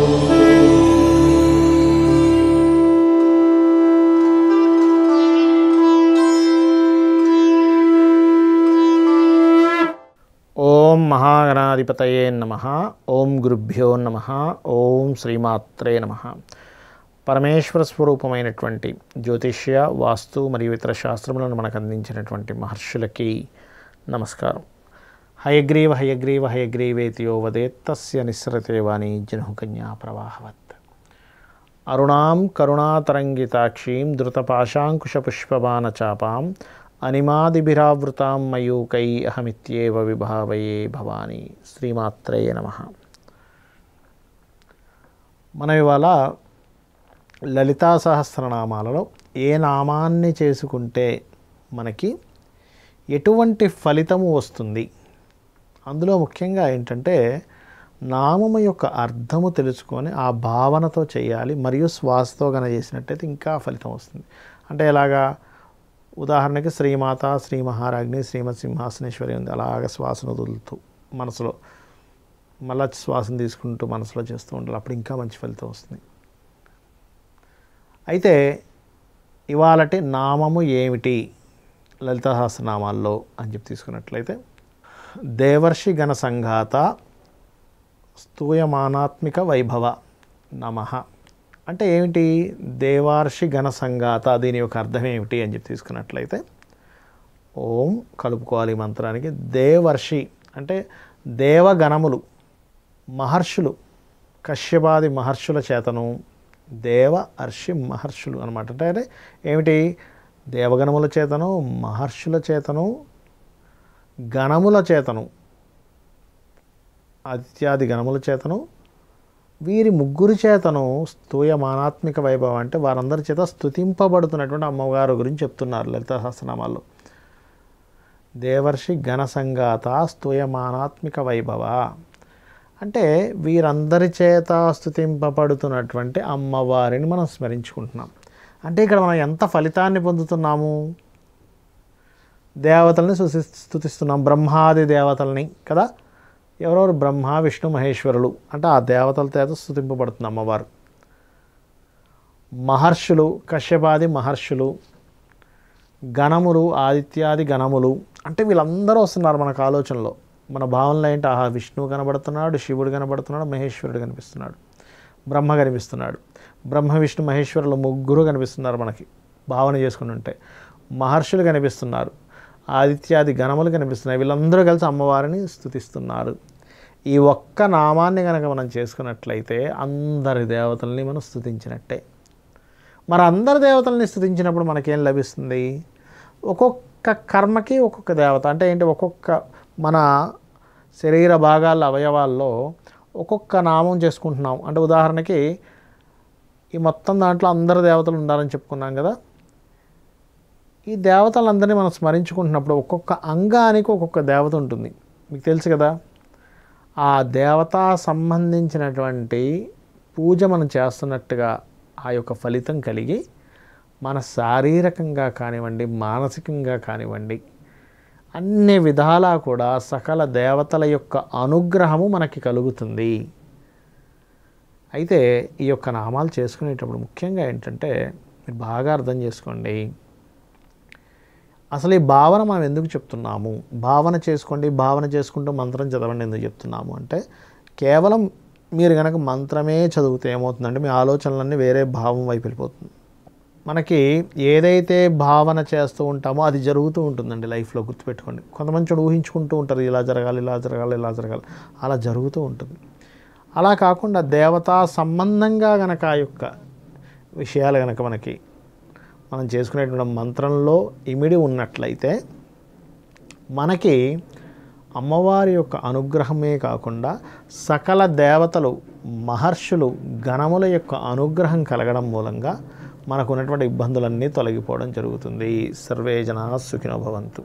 ఓం మహాగణాధిపతయే నమ ఓం గురుభ్యో నమ ఓం శ్రీమాత్రే నమ పరమేశ్వర స్వరూపమైనటువంటి జ్యోతిష్య వాస్తు మరియు ఇతర శాస్త్రములను మనకు అందించినటువంటి మహర్షులకి నమస్కారం హయగ్రీవ హయగ్రీవ హయగ్రీవేతియో వదేత్తస్య నిస్రతే వాణి జనుకన్యా ప్రవాహవత్ అరుణాం కరుణాతరంగితాక్షీం ధృతపాశాంకుశపుష్పబాణచాపాం అనిమాదిభిరావృతాం మయూకై అహమిత్యేవ విభావయే భవాని శ్రీమాత్రే నమ మన ఇవాళ లలితా సహస్రనామాలలో ఏ నామాన్ని చేసుకుంటే మనకి ఎటువంటి ఫలితము వస్తుంది అందులో ముఖ్యంగా ఏంటంటే నామము యొక్క అర్థము తెలుసుకొని ఆ భావనతో చేయాలి మరియు శ్వాసతో గన చేసినట్టయితే ఇంకా ఫలితం వస్తుంది అంటే ఎలాగా ఉదాహరణకి శ్రీమాత శ్రీ మహారాజ్ని శ్రీమత్ సింహాసనేశ్వరి ఉంది అలాగ శ్వాసను వదులుతూ మనసులో మళ్ళా శ్వాసను తీసుకుంటూ మనసులో చేస్తూ ఉండాలి అప్పుడు ఇంకా మంచి ఫలితం వస్తుంది అయితే ఇవాళటి నామము ఏమిటి లలిత సహస్రనామాల్లో అని చెప్పి తీసుకున్నట్లయితే దేవర్షి గణ సంఘాత స్తూయమానాత్మిక వైభవ నమ అంటే ఏమిటి దేవార్షి గణ సంఘాత దీని యొక్క అర్థం ఏమిటి అని చెప్పి తీసుకున్నట్లయితే ఓం కలుపుకోవాలి మంత్రానికి దేవర్షి అంటే దేవగణములు మహర్షులు కశ్యపాది మహర్షుల చేతను దేవ అర్షి మహర్షులు అనమాట అంటే ఏమిటి దేవగణముల చేతను మహర్షుల చేతను గణముల చేతను అత్యాది గణముల చేతను వీరి ముగ్గురి చేతను మానాత్మిక వైభవం అంటే వారందరి చేత స్థుతింపబడుతున్నటువంటి అమ్మవారి గురించి చెప్తున్నారు లలిత సహస్రనామాల్లో దేవర్షి ఘనసంగాత మానాత్మిక వైభవ అంటే వీరందరి చేత స్థుతింపబడుతున్నటువంటి అమ్మవారిని మనం స్మరించుకుంటున్నాం అంటే ఇక్కడ మనం ఎంత ఫలితాన్ని పొందుతున్నాము దేవతల్ని సుసి స్థుతిస్తున్నాం బ్రహ్మాది దేవతల్ని కదా ఎవరెవరు బ్రహ్మ విష్ణు మహేశ్వరులు అంటే ఆ దేవతల చేత స్థుతింపబడుతుంది అమ్మవారు మహర్షులు కశ్యపాది మహర్షులు గణములు ఆదిత్యాది గణములు అంటే వీళ్ళందరూ వస్తున్నారు మనకు ఆలోచనలో మన భావనలో ఏంటి ఆహా విష్ణువు కనబడుతున్నాడు శివుడు కనబడుతున్నాడు మహేశ్వరుడు కనిపిస్తున్నాడు బ్రహ్మ కనిపిస్తున్నాడు బ్రహ్మ విష్ణు మహేశ్వరులు ముగ్గురు కనిపిస్తున్నారు మనకి భావన చేసుకుని ఉంటే మహర్షులు కనిపిస్తున్నారు ఆదిత్యాది గణములు కనిపిస్తున్నాయి వీళ్ళందరూ కలిసి అమ్మవారిని స్థుతిస్తున్నారు ఈ ఒక్క నామాన్ని కనుక మనం చేసుకున్నట్లయితే అందరి దేవతల్ని మనం స్థుతించినట్టే మరి అందరి దేవతల్ని స్థుతించినప్పుడు మనకేం లభిస్తుంది ఒక్కొక్క కర్మకి ఒక్కొక్క దేవత అంటే ఏంటి ఒక్కొక్క మన శరీర భాగాల అవయవాల్లో ఒక్కొక్క నామం చేసుకుంటున్నాం అంటే ఉదాహరణకి ఈ మొత్తం దాంట్లో అందరి దేవతలు ఉండాలని చెప్పుకున్నాం కదా ఈ దేవతలందరినీ మనం స్మరించుకుంటున్నప్పుడు ఒక్కొక్క అంగానికి ఒక్కొక్క దేవత ఉంటుంది మీకు తెలుసు కదా ఆ దేవత సంబంధించినటువంటి పూజ మనం చేస్తున్నట్టుగా ఆ యొక్క ఫలితం కలిగి మన శారీరకంగా కానివ్వండి మానసికంగా కానివ్వండి అన్ని విధాలా కూడా సకల దేవతల యొక్క అనుగ్రహము మనకి కలుగుతుంది అయితే ఈ యొక్క నామాలు చేసుకునేటప్పుడు ముఖ్యంగా ఏంటంటే మీరు బాగా అర్థం చేసుకోండి అసలు ఈ భావన మనం ఎందుకు చెప్తున్నాము భావన చేసుకోండి భావన చేసుకుంటూ మంత్రం చదవండి ఎందుకు చెప్తున్నాము అంటే కేవలం మీరు కనుక మంత్రమే చదివితే ఏమవుతుందంటే మీ ఆలోచనలన్నీ వేరే భావం వైపు వెళ్ళిపోతుంది మనకి ఏదైతే భావన చేస్తూ ఉంటామో అది జరుగుతూ ఉంటుందండి లైఫ్లో గుర్తుపెట్టుకోండి కొంతమంది ఊహించుకుంటూ ఉంటారు ఇలా జరగాలి ఇలా జరగాలి ఇలా జరగాలి అలా జరుగుతూ ఉంటుంది అలా కాకుండా దేవతా సంబంధంగా గనక ఆ యొక్క విషయాలు కనుక మనకి మనం చేసుకునేటువంటి మంత్రంలో ఇమిడి ఉన్నట్లయితే మనకి అమ్మవారి యొక్క అనుగ్రహమే కాకుండా సకల దేవతలు మహర్షులు గణముల యొక్క అనుగ్రహం కలగడం మూలంగా మనకు ఉన్నటువంటి ఇబ్బందులన్నీ తొలగిపోవడం జరుగుతుంది సర్వే జనా సుఖినోభవంతు